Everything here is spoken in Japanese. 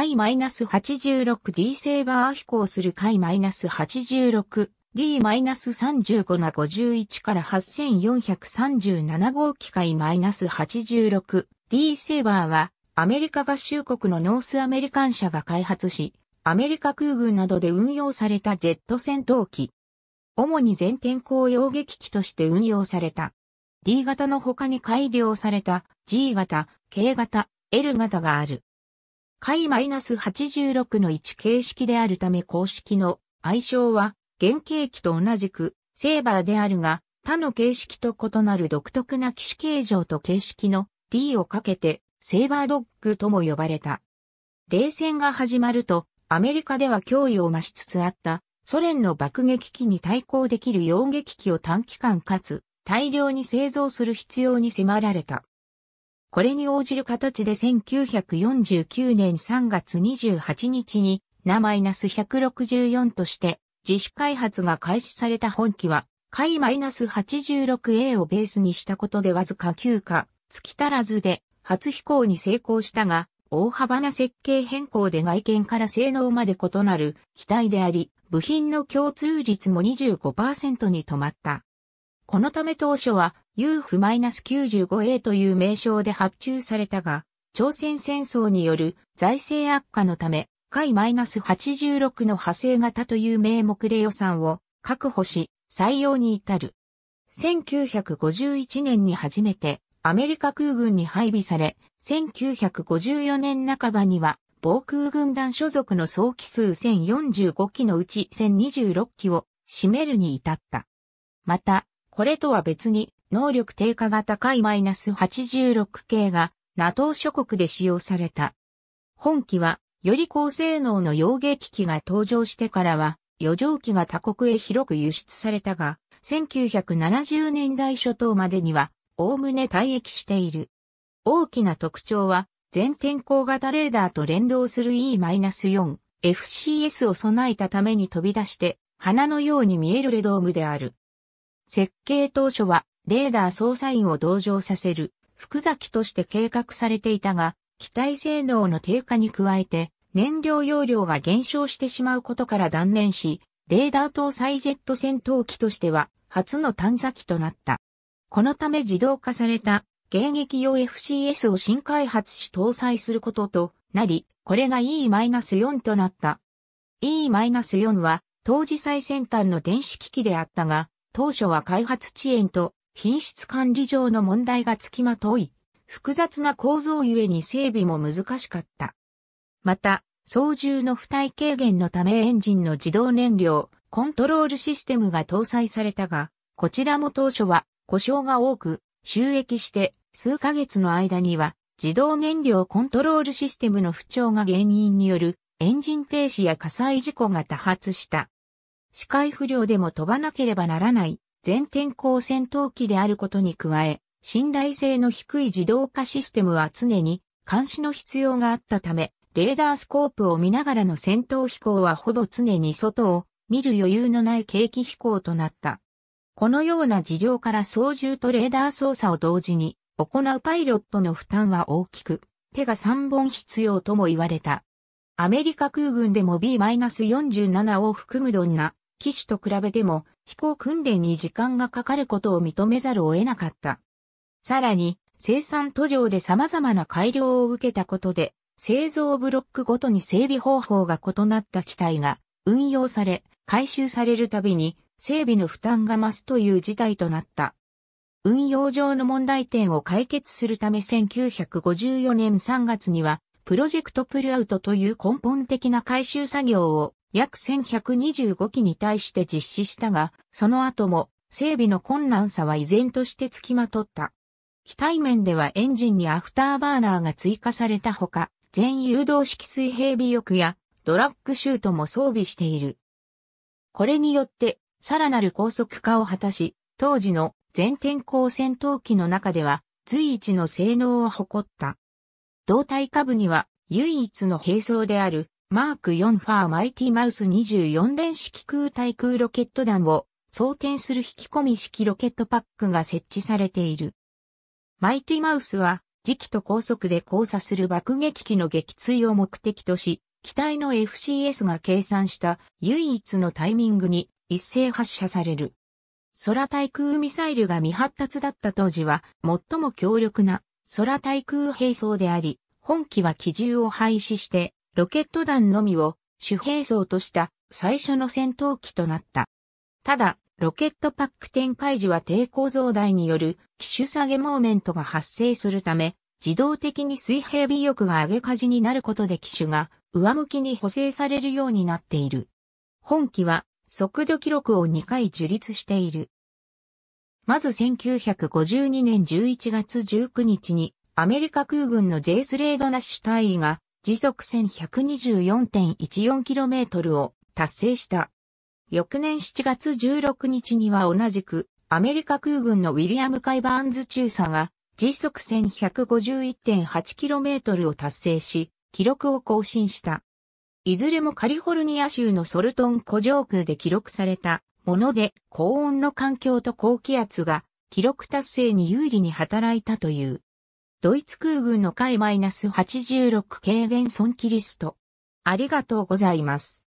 海 -86D セーバー飛行する回 -86D-35 が51から8437号機海 -86D セーバーはアメリカ合衆国のノースアメリカン社が開発し、アメリカ空軍などで運用されたジェット戦闘機。主に全天候洋撃機として運用された。D 型の他に改良された G 型、K 型、L 型がある。解 -86 の1形式であるため公式の愛称は原型機と同じくセーバーであるが他の形式と異なる独特な機種形状と形式の D をかけてセーバードッグとも呼ばれた。冷戦が始まるとアメリカでは脅威を増しつつあったソ連の爆撃機に対抗できる洋撃機を短期間かつ大量に製造する必要に迫られた。これに応じる形で1949年3月28日に、ナマイナス164として、自主開発が開始された本機は、海マイナス 86A をベースにしたことでわずか9か、月足らずで、初飛行に成功したが、大幅な設計変更で外見から性能まで異なる機体であり、部品の共通率も25%に止まった。このため当初は UF-95A という名称で発注されたが、朝鮮戦争による財政悪化のため、海 -86 の派生型という名目で予算を確保し、採用に至る。1951年に初めてアメリカ空軍に配備され、1954年半ばには防空軍団所属の総機数1045機のうち1026機を占めるに至った。また、これとは別に能力低下が高いマイナス -86 系が NATO 諸国で使用された。本機は、より高性能の洋芸機器が登場してからは、余剰機が他国へ広く輸出されたが、1970年代初頭までには、おおむね退役している。大きな特徴は、全天候型レーダーと連動する E-4、FCS を備えたために飛び出して、花のように見えるレドームである。設計当初は、レーダー操作員を同乗させる、複雑として計画されていたが、機体性能の低下に加えて、燃料容量が減少してしまうことから断念し、レーダー搭載ジェット戦闘機としては、初の探査機となった。このため自動化された、迎撃用 FCS を新開発し搭載することとなり、これが E-4 となった。E-4 は、当時最先端の電子機器であったが、当初は開発遅延と品質管理上の問題がつきまとい、複雑な構造ゆえに整備も難しかった。また、操縦の負担軽減のためエンジンの自動燃料、コントロールシステムが搭載されたが、こちらも当初は故障が多く、収益して数ヶ月の間には自動燃料コントロールシステムの不調が原因によるエンジン停止や火災事故が多発した。視界不良でも飛ばなければならない全天候戦闘機であることに加え、信頼性の低い自動化システムは常に監視の必要があったため、レーダースコープを見ながらの戦闘飛行はほぼ常に外を見る余裕のない景気飛行となった。このような事情から操縦とレーダー操作を同時に行うパイロットの負担は大きく、手が3本必要とも言われた。アメリカ空軍でも B-47 を含むどんな機種と比べても飛行訓練に時間がかかることを認めざるを得なかった。さらに、生産途上で様々な改良を受けたことで、製造ブロックごとに整備方法が異なった機体が運用され、回収されるたびに整備の負担が増すという事態となった。運用上の問題点を解決するため1954年3月には、プロジェクトプルアウトという根本的な回収作業を約1125機に対して実施したが、その後も整備の困難さは依然として付きまとった。機体面ではエンジンにアフターバーナーが追加されたほか、全誘導式水平尾翼やドラッグシュートも装備している。これによって、さらなる高速化を果たし、当時の全天候戦闘機の中では随一の性能を誇った。胴体下部には唯一の並走であるマーク4ファーマイティマウス24連式空対空ロケット弾を装填する引き込み式ロケットパックが設置されている。マイティマウスは時期と高速で交差する爆撃機の撃墜を目的とし、機体の FCS が計算した唯一のタイミングに一斉発射される。空対空ミサイルが未発達だった当時は最も強力な空対空兵装であり、本機は機銃を廃止してロケット弾のみを主兵装とした最初の戦闘機となった。ただ、ロケットパック展開時は抵抗増大による機種下げモーメントが発生するため、自動的に水平尾翼が上げ火事になることで機種が上向きに補正されるようになっている。本機は速度記録を2回樹立している。まず1952年11月19日にアメリカ空軍のジェイスレードナッシュ隊員が時速 1124.14km を達成した。翌年7月16日には同じくアメリカ空軍のウィリアム・カイバーンズ中佐が時速 1151.8km を達成し、記録を更新した。いずれもカリフォルニア州のソルトン湖上空で記録されたもので、高温の環境と高気圧が記録達成に有利に働いたという。ドイツ空軍のス -86 軽減損キリスト。ありがとうございます。